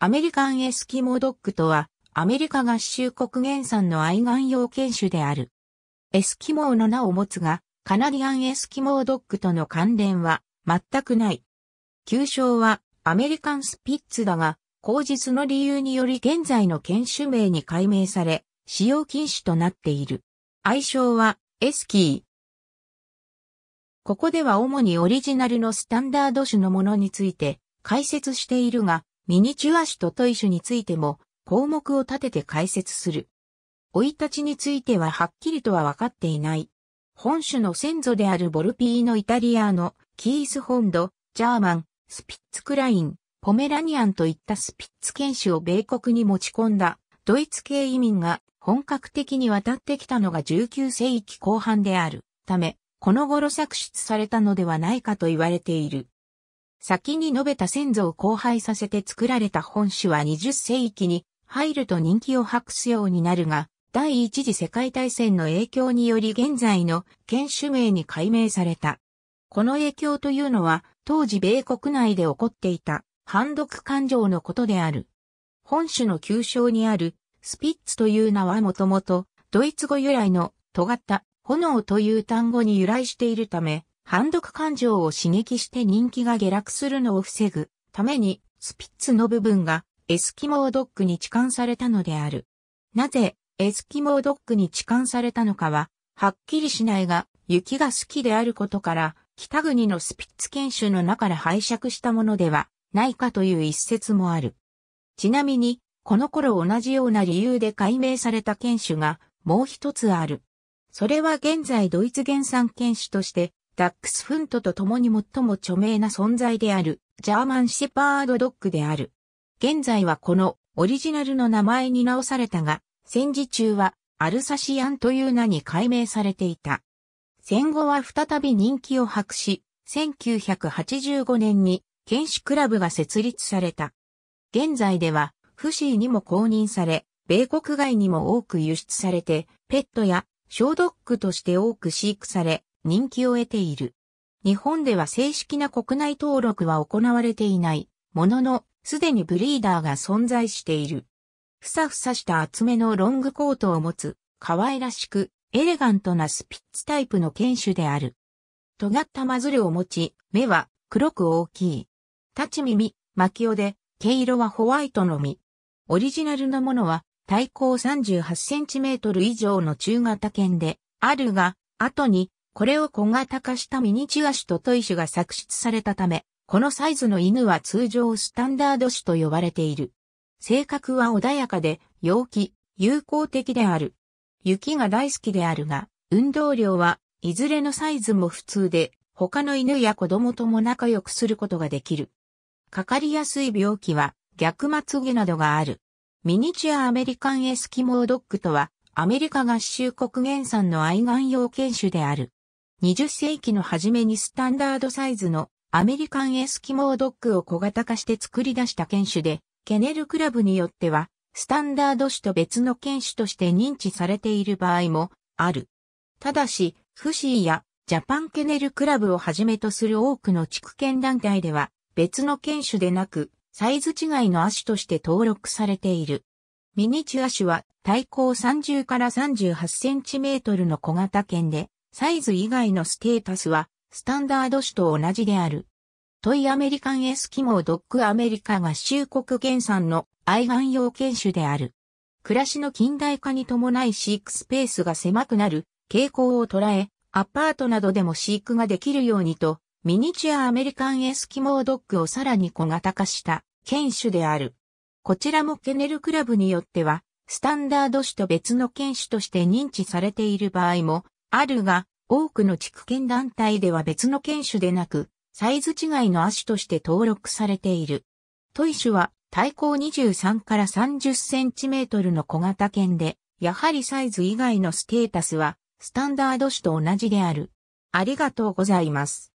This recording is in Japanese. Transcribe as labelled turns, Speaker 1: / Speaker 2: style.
Speaker 1: アメリカンエスキモドッグとは、アメリカ合衆国原産の愛玩用犬種である。エスキモーの名を持つが、カナディアンエスキモードッグとの関連は全くない。旧称はアメリカンスピッツだが、口実の理由により現在の犬種名に改名され、使用禁止となっている。愛称はエスキー。ここでは主にオリジナルのスタンダード種のものについて解説しているが、ミニチュア種とトイ種についても項目を立てて解説する。老い立ちについてははっきりとは分かっていない。本種の先祖であるボルピーのイタリアーキース・ホンド、ジャーマン、スピッツ・クライン、ポメラニアンといったスピッツ犬種を米国に持ち込んだドイツ系移民が本格的に渡ってきたのが19世紀後半であるため、この頃作出されたのではないかと言われている。先に述べた先祖を荒廃させて作られた本種は20世紀に入ると人気を博すようになるが、第一次世界大戦の影響により現在の県種名に改名された。この影響というのは、当時米国内で起こっていた反毒感情のことである。本種の旧称にあるスピッツという名はもともとドイツ語由来の尖った炎という単語に由来しているため、反読感情を刺激して人気が下落するのを防ぐために、スピッツの部分がエスキモードックに置換されたのである。なぜ、エスキモードックに置換されたのかは、はっきりしないが、雪が好きであることから、北国のスピッツ犬種の中から拝借したものではないかという一説もある。ちなみに、この頃同じような理由で解明された犬種がもう一つある。それは現在ドイツ原産犬種としてダックスフントと共に最も著名な存在である、ジャーマンシェパードドッグである。現在はこのオリジナルの名前に直されたが、戦時中はアルサシアンという名に改名されていた。戦後は再び人気を博し、1985年に剣士クラブが設立された。現在では、フシーにも公認され、米国外にも多く輸出されて、ペットや小ドッグとして多く飼育され、人気を得ている。日本では正式な国内登録は行われていない、ものの、すでにブリーダーが存在している。ふさふさした厚めのロングコートを持つ、可愛らしく、エレガントなスピッツタイプの犬種である。尖ったマズルを持ち、目は黒く大きい。立ち耳、巻き尾で、毛色はホワイトのみ。オリジナルのものは、体高3 8トル以上の中型犬で、あるが、後にこれを小型化したミニチュア種とトイ種が作出されたため、このサイズの犬は通常スタンダード種と呼ばれている。性格は穏やかで、陽気、友好的である。雪が大好きであるが、運動量はいずれのサイズも普通で、他の犬や子供とも仲良くすることができる。かかりやすい病気は逆まつげなどがある。ミニチュアアメリカンエスキモードッグとは、アメリカ合衆国原産の愛玩用犬種である。20世紀の初めにスタンダードサイズのアメリカンエスキモードッグを小型化して作り出した犬種で、ケネルクラブによっては、スタンダード種と別の犬種として認知されている場合もある。ただし、フシーやジャパンケネルクラブをはじめとする多くの地区犬団体では、別の犬種でなく、サイズ違いの足として登録されている。ミニチュア種は体高30から38センチメートルの小型犬で、サイズ以外のステータスは、スタンダード種と同じである。トイアメリカンエスキモードッグアメリカ合衆国原産の愛玩用犬種である。暮らしの近代化に伴い飼育スペースが狭くなる傾向を捉え、アパートなどでも飼育ができるようにと、ミニチュアアメリカンエスキモードッグをさらに小型化した犬種である。こちらもケネルクラブによっては、スタンダード種と別の犬種として認知されている場合もあるが、多くの地区圏団体では別の犬種でなく、サイズ違いの足として登録されている。トイシュは体高23から30センチメートルの小型犬で、やはりサイズ以外のステータスはスタンダード種と同じである。ありがとうございます。